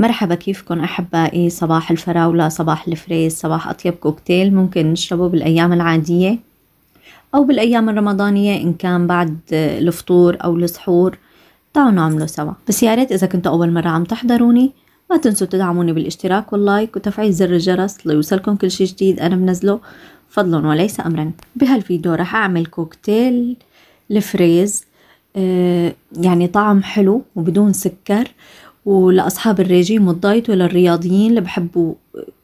مرحبا كيفكم أحبائي صباح الفراولة صباح الفريز صباح أطيب كوكتيل ممكن نشربه بالأيام العادية أو بالأيام الرمضانية إن كان بعد الفطور أو السحور تعالوا نعمله سوا بس يا ريت إذا كنتوا أول مرة عم تحضروني ما تنسوا تدعموني بالاشتراك واللايك وتفعيل زر الجرس ليوصلكم كل شي جديد أنا منزله فضلا وليس أمرا بهالفيديو رح أعمل كوكتيل الفريز آه، يعني طعم حلو وبدون سكر ولأصحاب الريجيم والدايت وللرياضيين اللي بحبوا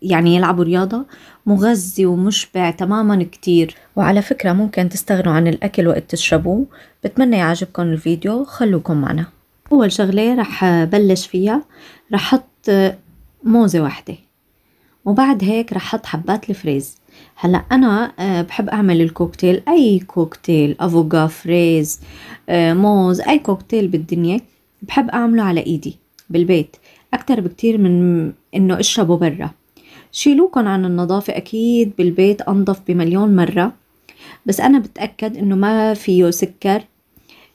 يعني يلعبوا رياضة مغذي ومشبع تماما كتير وعلى فكرة ممكن تستغنوا عن الأكل وقت تشربوه بتمنى يعجبكم الفيديو خلوكم معنا أول شغلة رح بلش فيها رح حط موزة واحدة وبعد هيك رح حط حبات الفريز هلا انا آه، بحب اعمل الكوكتيل اي كوكتيل افوكا فريز آه، موز اي كوكتيل بالدنيا بحب اعمله على ايدي بالبيت أكتر بكتير من إنه اشربه برا شيلوكن عن النظافة أكيد بالبيت أنظف بمليون مرة بس أنا بتأكد إنه ما فيه سكر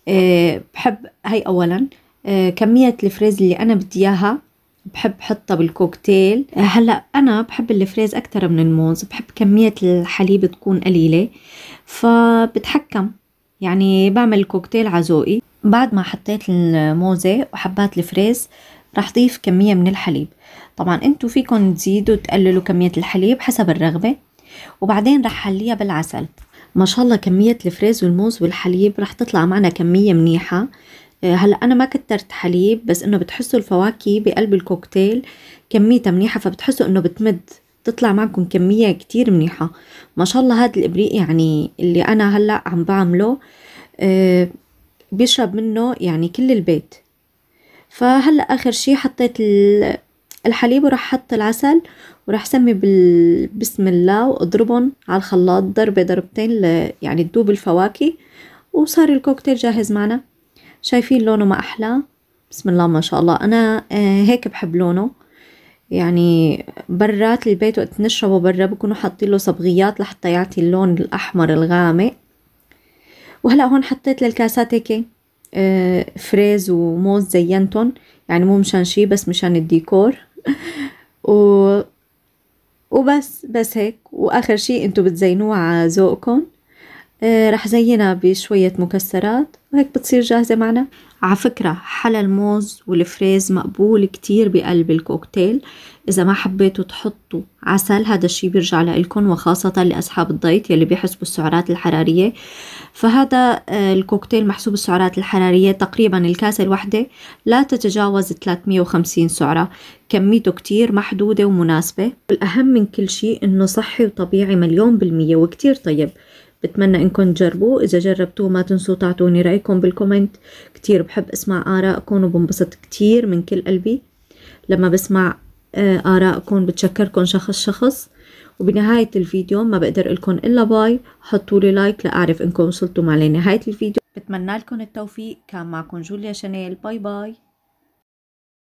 أه بحب هاي أولا أه كمية الفريز اللي أنا بدي إياها بحب حطها بالكوكتيل آه، هلا انا بحب الفريز اكثر من الموز بحب كميه الحليب تكون قليله فبتحكم يعني بعمل كوكتيل عزوقي بعد ما حطيت الموزة وحبات الفريز رح ضيف كمية من الحليب طبعا انتو فيكن تزيدوا تقللوا كمية الحليب حسب الرغبة وبعدين رح حليها بالعسل ما شاء الله كمية الفريز والموز والحليب رح تطلع معنا كمية منيحة آه، هلا انا ما كترت حليب بس انه بتحسوا الفواكه بقلب الكوكتيل كميتها منيحة فبتحسوا انه بتمد تطلع معكم كمية كتير منيحة ما شاء الله هذا الإبريق يعني اللي أنا هلأ عم بعمله آه، بيشرب منه يعني كل البيت فهلأ آخر شي حطيت الحليب وراح حط العسل وراح سمي بال... بسم الله واضربهم على الخلاط ضربة ضربتين يعني تدوب الفواكه وصار الكوكتيل جاهز معنا شايفين لونه ما أحلى بسم الله ما شاء الله أنا آه، هيك بحب لونه يعني برات البيت وقت نشربه برا بكونوا حاطين له صبغيات لحتى يعطي اللون الأحمر الغامق وهلا هون حطيت للكاسات هيك آه، فريز وموز زينتهم يعني مو مشان شي بس مشان الديكور و وبس بس هيك واخر شي انتو بتزينوه على ذوقكم آه، رح زينها بشوية مكسرات وهيك بتصير جاهزة معنا على فكرة حلا الموز والفريز مقبول كتير بقلب الكوكتيل إذا ما حبيتوا تحطوا عسل هذا الشي بيرجع لإلكن وخاصة لأصحاب الضيط يلي بيحسبوا السعرات الحرارية فهذا آه، الكوكتيل محسوب السعرات الحرارية تقريبا الكاسة الواحدة لا تتجاوز 350 سعرة كميته كتير محدودة ومناسبة والأهم من كل شيء إنه صحي وطبيعي مليون بالمية وكتير طيب بتمنى انكم تجربوه اذا جربتوه ما تنسوا تعطوني رايكم بالكومنت كتير بحب اسمع ارائكم وبنبسط كتير من كل قلبي لما بسمع آه، ارائكم بتشكركم شخص شخص وبنهاية الفيديو ما بقدر لكم إلا باي حطوا لي لايك لأعرف إنكم وصلتوا معي لنهاية الفيديو بتمنى لكم التوفيق كان معكم جوليا شانيل باي باي